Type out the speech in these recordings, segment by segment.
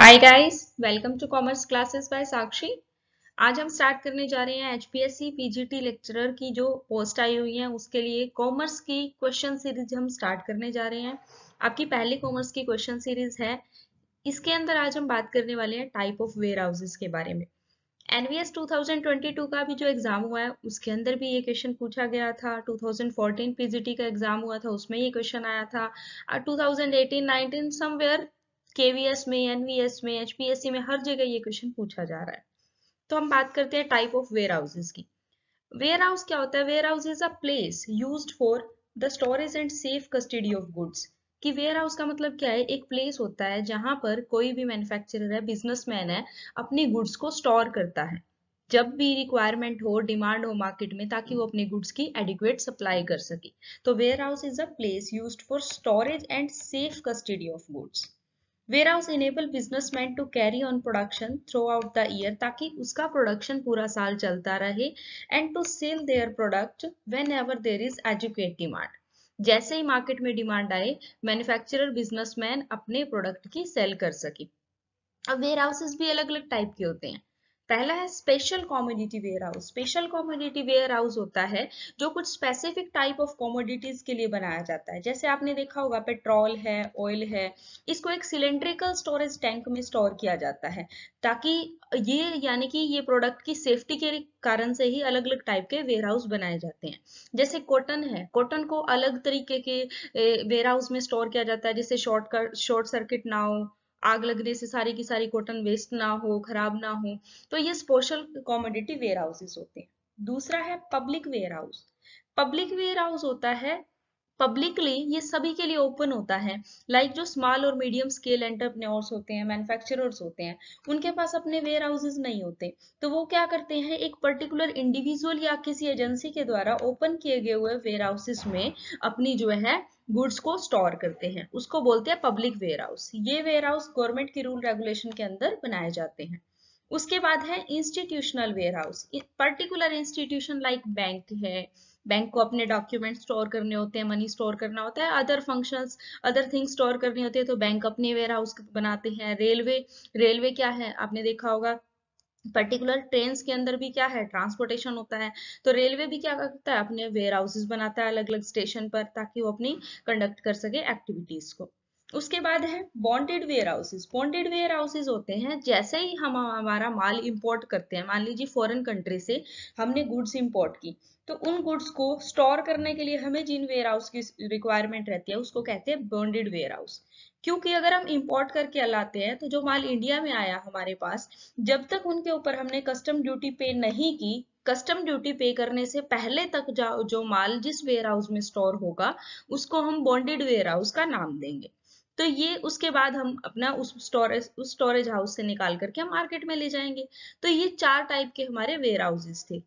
hi guys welcome to commerce classes by Sakshi आज हम start करने जा रहे हैं एचपीएससी पीजीटी लेक्चरर की जो पोस्ट आई हुई है उसके लिए कॉमर्स की क्वेश्चन सीरीज हम स्टार्ट करने जा रहे हैं आपकी पहली कॉमर्स की क्वेश्चन सीरीज है इसके अंदर आज हम बात करने वाले हैं टाइप ऑफ वेयर हाउसेज के बारे में एनवीएस 2022 का भी जो एग्जाम हुआ है उसके अंदर भी ये क्वेश्चन पूछा गया था 2014 पीजीटी का एग्जाम हुआ था उसमें ये क्वेश्चन आया था और 2018-19 समवेयर केवीएस में एनवीएस में एचपीएससी में हर जगह ये क्वेश्चन पूछा जा रहा है तो हम बात करते हैं टाइप ऑफ वेयर हाउसेज की वेयर हाउस क्या होता है warehouse is a place use for the storage and safe custody of goods कि वेयर हाउस का मतलब क्या है एक प्लेस होता है जहां पर कोई भी मैन्युफैक्चरर है बिजनेसमैन है अपने गुड्स को स्टोर करता है जब भी रिक्वायरमेंट हो डिमांड हो मार्केट में ताकि वो अपने गुड्स की एडिक्वेट सप्लाई कर सके तो warehouse is a place use for storage and safe custody of goods warehouse enable businessman to carry on production throughout the year ताकि उसका प्रोडक्शन पूरा साल चलता रहे and to sell their product whenever there is adequate demand जैसे ही market में डिमांड आए मैन्युफैक्चरर बिजनेसमैन अपने प्रोडक्ट की सेल कर सके अब वेयर हाउसेज भी अलग अलग टाइप के होते हैं पहला है special commodity warehouse special commodity warehouse होता है जो कुछ स्पेसिफिक टाइप ऑफ कॉमोडिटीज के लिए बनाया जाता है जैसे आपने देखा होगा पेट्रोल है ऑयल है इसको एक सिलेंड्रिकल स्टोरेज टैंक में स्टोर किया जाता है ताकि ये यानी कि ये प्रोडक्ट की सेफ्टी के कारण से ही अलग अलग टाइप के वेयर हाउस बनाए जाते हैं जैसे कॉटन है कॉटन को अलग तरीके के वेयर हाउस में स्टोर किया जाता है जैसे शॉर्ट शॉर्ट सर्किट ना हो आग लगने से सारी की सारी कॉटन वेस्ट ना हो खराब ना हो तो ये स्पेशल कॉमोडिटी वेयर हाउसेस होते हैं दूसरा है public warehouse public warehouse होता है पब्लिकली ये सभी के लिए ओपन होता है लाइक like जो स्मॉल और मीडियम स्केल एंटरप्रेन्योर्स होते हैं मैन्युफैक्चरर्स होते हैं उनके पास अपने वेयर हाउसेज नहीं होते तो वो क्या करते हैं एक पर्टिकुलर इंडिविजुअल या किसी एजेंसी के द्वारा ओपन किए गए हुए वेयर हाउसेज में अपनी जो है गुड्स को स्टोर करते हैं उसको बोलते हैं पब्लिक वेयर हाउस ये वेयर हाउस गवर्नमेंट के रूल रेगुलेशन के अंदर बनाए जाते हैं उसके बाद है institutional warehouse particular institution like bank है बैंक को अपने डॉक्यूमेंट स्टोर करने होते हैं मनी स्टोर करना होता है other functions other things store करनी होते हैं तो बैंक अपने वेयर हाउस बनाते हैं रेलवे रेलवे क्या है आपने देखा होगा पर्टिकुलर ट्रेन के अंदर भी क्या है ट्रांसपोर्टेशन होता है तो रेलवे भी क्या करता है अपने वेयर हाउसेज बनाता है अलग अलग स्टेशन पर ताकि वो अपनी कंडक्ट कर सके एक्टिविटीज को उसके बाद है bonded warehouses bonded warehouses होते हैं जैसे ही हम हमारा माल इंपोर्ट करते हैं मान लीजिए फॉरेन कंट्री से हमने गुड्स इंपोर्ट की तो उन गुड्स को स्टोर करने के लिए हमें जिन वेयर हाउस की रिक्वायरमेंट रहती है उसको कहते हैं बॉन्डेड वेयर हाउस क्योंकि अगर हम इंपोर्ट करके लाते हैं तो जो माल इंडिया में आया हमारे पास जब तक उनके ऊपर हमने कस्टम ड्यूटी पे नहीं की कस्टम ड्यूटी पे करने से पहले तक जो माल जिस वेयर हाउस में स्टोर होगा उसको हम बॉन्डेड वेयर हाउस का नाम देंगे तो ये उसके बाद हम अपना उस स्टोरेज उस स्टोरेज हाउस से निकाल करके हम मार्केट में ले जाएंगे तो ये चार टाइप के हमारे वेयर हाउसेज थे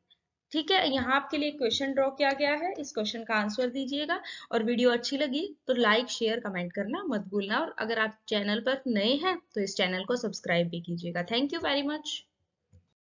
ठीक है यहाँ आपके लिए क्वेश्चन ड्रॉ किया गया है इस क्वेश्चन का आंसर दीजिएगा और वीडियो अच्छी लगी तो लाइक शेयर कमेंट करना मत भूलना और अगर आप चैनल पर नए हैं तो इस चैनल को सब्सक्राइब भी कीजिएगा थैंक यू वेरी मच